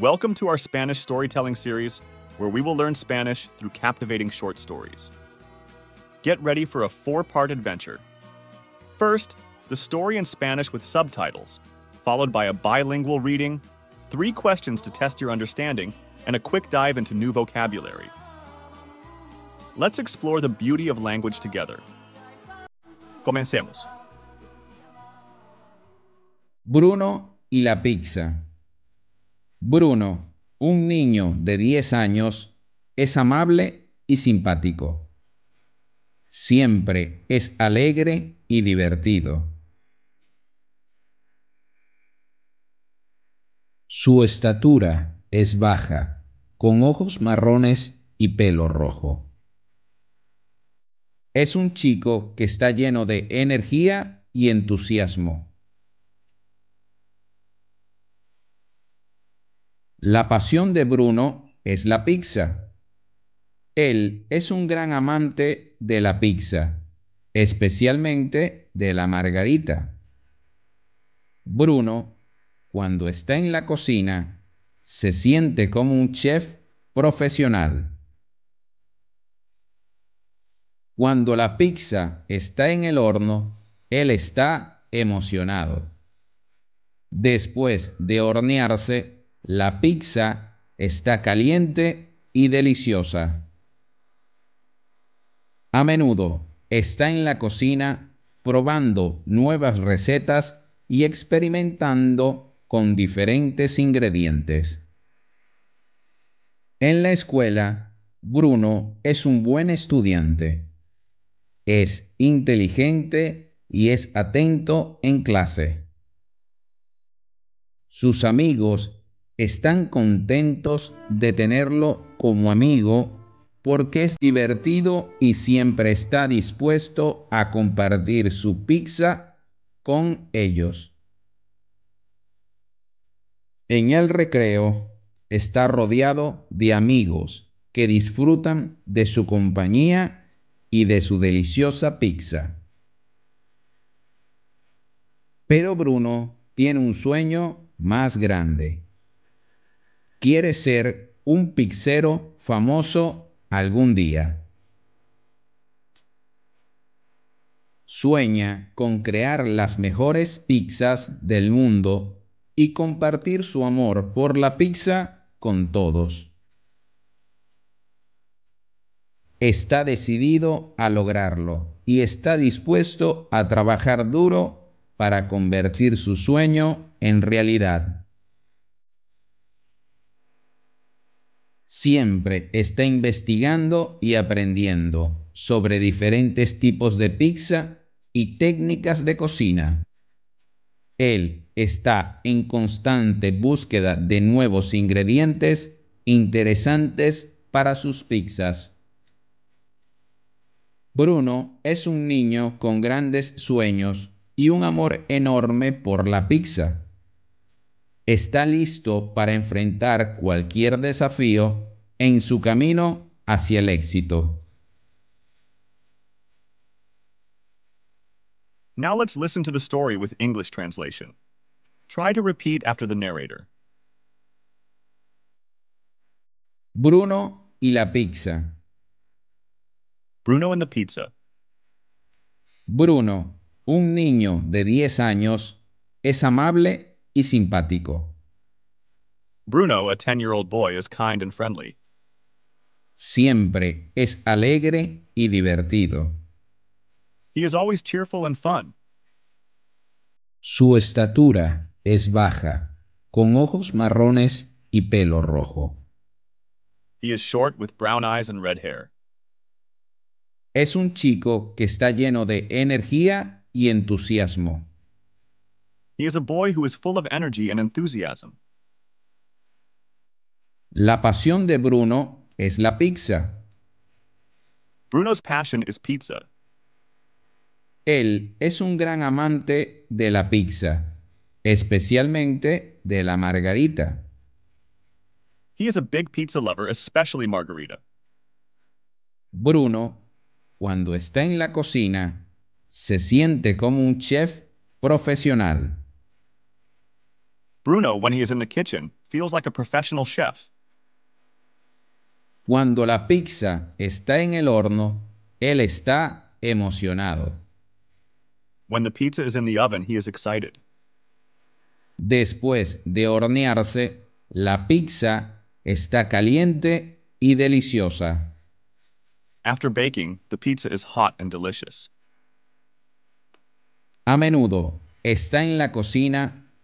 Welcome to our Spanish storytelling series, where we will learn Spanish through captivating short stories. Get ready for a four-part adventure. First, the story in Spanish with subtitles, followed by a bilingual reading, three questions to test your understanding, and a quick dive into new vocabulary. Let's explore the beauty of language together. Comencemos. Bruno y la pizza. Bruno, un niño de 10 años, es amable y simpático. Siempre es alegre y divertido. Su estatura es baja, con ojos marrones y pelo rojo. Es un chico que está lleno de energía y entusiasmo. La pasión de Bruno es la pizza. Él es un gran amante de la pizza, especialmente de la margarita. Bruno, cuando está en la cocina, se siente como un chef profesional. Cuando la pizza está en el horno, él está emocionado. Después de hornearse, la pizza está caliente y deliciosa. A menudo está en la cocina probando nuevas recetas y experimentando con diferentes ingredientes. En la escuela, Bruno es un buen estudiante. Es inteligente y es atento en clase. Sus amigos están contentos de tenerlo como amigo porque es divertido y siempre está dispuesto a compartir su pizza con ellos. En el recreo está rodeado de amigos que disfrutan de su compañía y de su deliciosa pizza. Pero Bruno tiene un sueño más grande quiere ser un pizzero famoso algún día. Sueña con crear las mejores pizzas del mundo y compartir su amor por la pizza con todos. Está decidido a lograrlo y está dispuesto a trabajar duro para convertir su sueño en realidad. siempre está investigando y aprendiendo sobre diferentes tipos de pizza y técnicas de cocina. Él está en constante búsqueda de nuevos ingredientes interesantes para sus pizzas. Bruno es un niño con grandes sueños y un amor enorme por la pizza está listo para enfrentar cualquier desafío en su camino hacia el éxito. Now let's listen to the story with English translation. Try to repeat after the narrator. Bruno y la pizza. Bruno and the pizza. Bruno, un niño de 10 años, es amable y simpático. Bruno, a 10-year-old boy, is kind and friendly. Siempre es alegre y divertido. He is always cheerful and fun. Su estatura es baja, con ojos marrones y pelo rojo. He is short with brown eyes and red hair. Es un chico que está lleno de energía y entusiasmo. He is a boy who is full of energy and enthusiasm. La pasión de Bruno es la pizza. Bruno's passion is pizza. Él es un gran amante de la pizza, especialmente de la margarita. He is a big pizza lover, especially margarita. Bruno, cuando está en la cocina, se siente como un chef profesional. Bruno, when he is in the kitchen, feels like a professional chef. Cuando la pizza está en el horno, él está emocionado. When the pizza is in the oven, he is excited. Después de hornearse, la pizza está caliente y deliciosa. After baking, the pizza is hot and delicious. A menudo está en la cocina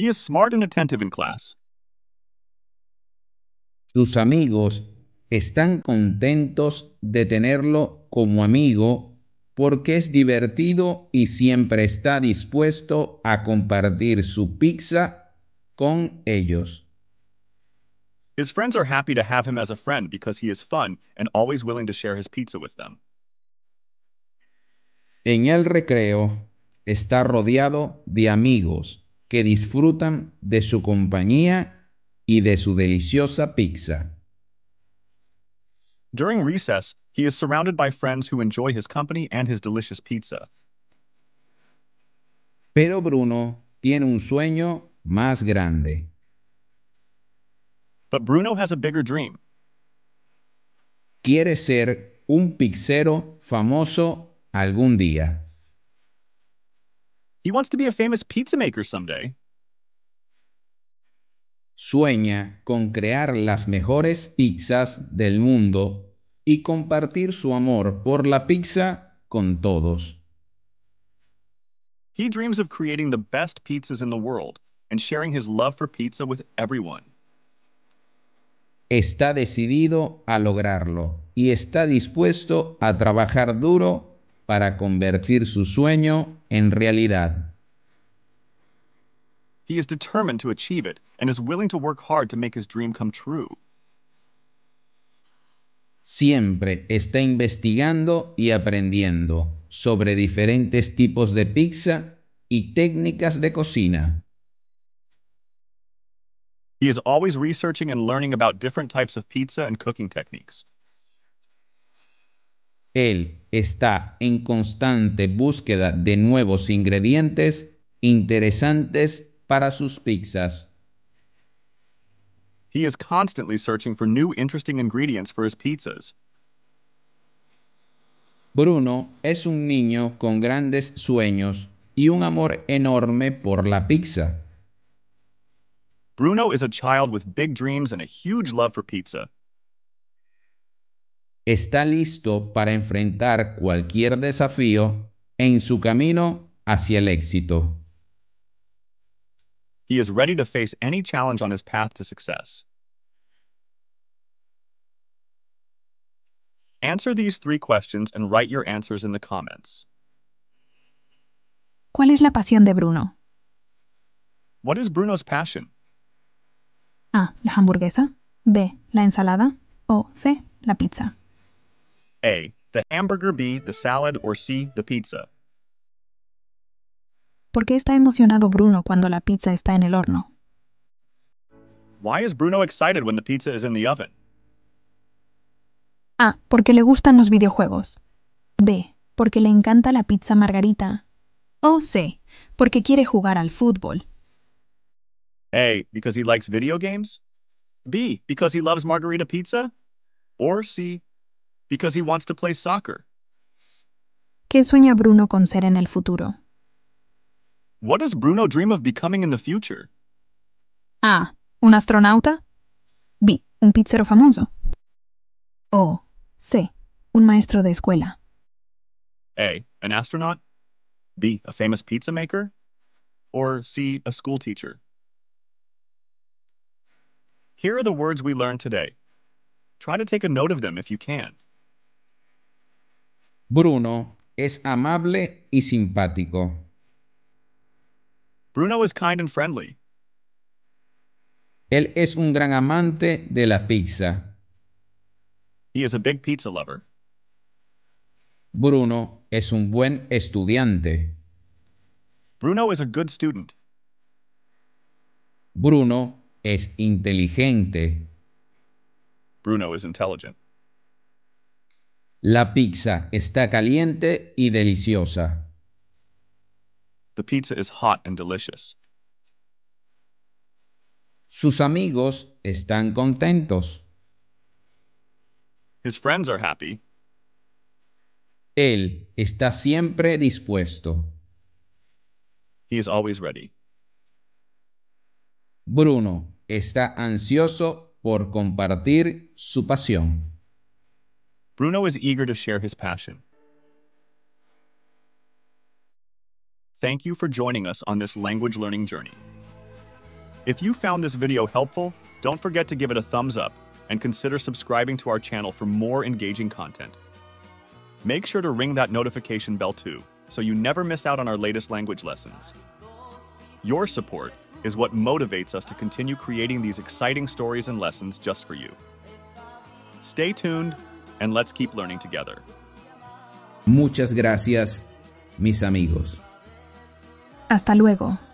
He is smart and attentive in class. Sus amigos están contentos de tenerlo como amigo porque es divertido y siempre está dispuesto a compartir su pizza con ellos. His friends are happy to have him as a friend because he is fun and always willing to share his pizza with them. En el recreo está rodeado de amigos que disfrutan de su compañía y de su deliciosa pizza. During recess, he is surrounded by friends who enjoy his company and his delicious pizza. Pero Bruno tiene un sueño más grande. But Bruno has a bigger dream. Quiere ser un pizzero famoso algún día. He wants to be a famous pizza maker someday. Sueña con crear las mejores pizzas del mundo y compartir su amor por la pizza con todos. He dreams of creating the best pizzas in the world and sharing his love for pizza with everyone. Está decidido a lograrlo y está dispuesto a trabajar duro para convertir su sueño en realidad. He is determined to achieve it and is willing to work hard to make his dream come true. Siempre está investigando y aprendiendo sobre diferentes tipos de pizza y técnicas de cocina. He is always researching and learning about different types of pizza and cooking techniques. Él está en constante búsqueda de nuevos ingredientes interesantes para sus pizzas. He is constantly searching for new interesting ingredients for his pizzas. Bruno es un niño con grandes sueños y un amor enorme por la pizza. Bruno is a child with big dreams and a huge love for pizza está listo para enfrentar cualquier desafío en su camino hacia el éxito. He is ready to face any challenge on his path to success. Answer these three questions and write your answers in the comments. ¿Cuál es la pasión de Bruno? What is Bruno's passion? A. La hamburguesa. B. La ensalada. O C. La pizza. A. The hamburger, B. The salad, or C. The pizza. ¿Por qué está emocionado Bruno cuando la pizza está en el horno? Why is Bruno excited when the pizza is in the oven? A. Porque le gustan los videojuegos. B. Porque le encanta la pizza margarita. O C. Porque quiere jugar al fútbol. A. Because he likes video games. B. Because he loves margarita pizza. Or C. because he wants to play soccer. ¿Qué sueña Bruno con ser en el futuro? What does Bruno dream of becoming in the future? A. Un astronauta. B. Un pizzero famoso. O. C. Un maestro de escuela. A. An astronaut. B. A famous pizza maker. Or C. A school teacher. Here are the words we learned today. Try to take a note of them if you can. Bruno es amable y simpático. Bruno is kind and friendly. Él es un gran amante de la pizza. He is a big pizza lover. Bruno es un buen estudiante. Bruno is a good student. Bruno es inteligente. Bruno is intelligent. La pizza está caliente y deliciosa. The pizza is hot and delicious. Sus amigos están contentos. His friends are happy. Él está siempre dispuesto. He is always ready. Bruno está ansioso por compartir su pasión. Bruno is eager to share his passion. Thank you for joining us on this language learning journey. If you found this video helpful, don't forget to give it a thumbs up and consider subscribing to our channel for more engaging content. Make sure to ring that notification bell too, so you never miss out on our latest language lessons. Your support is what motivates us to continue creating these exciting stories and lessons just for you. Stay tuned and let's keep learning together. Muchas gracias, mis amigos. Hasta luego.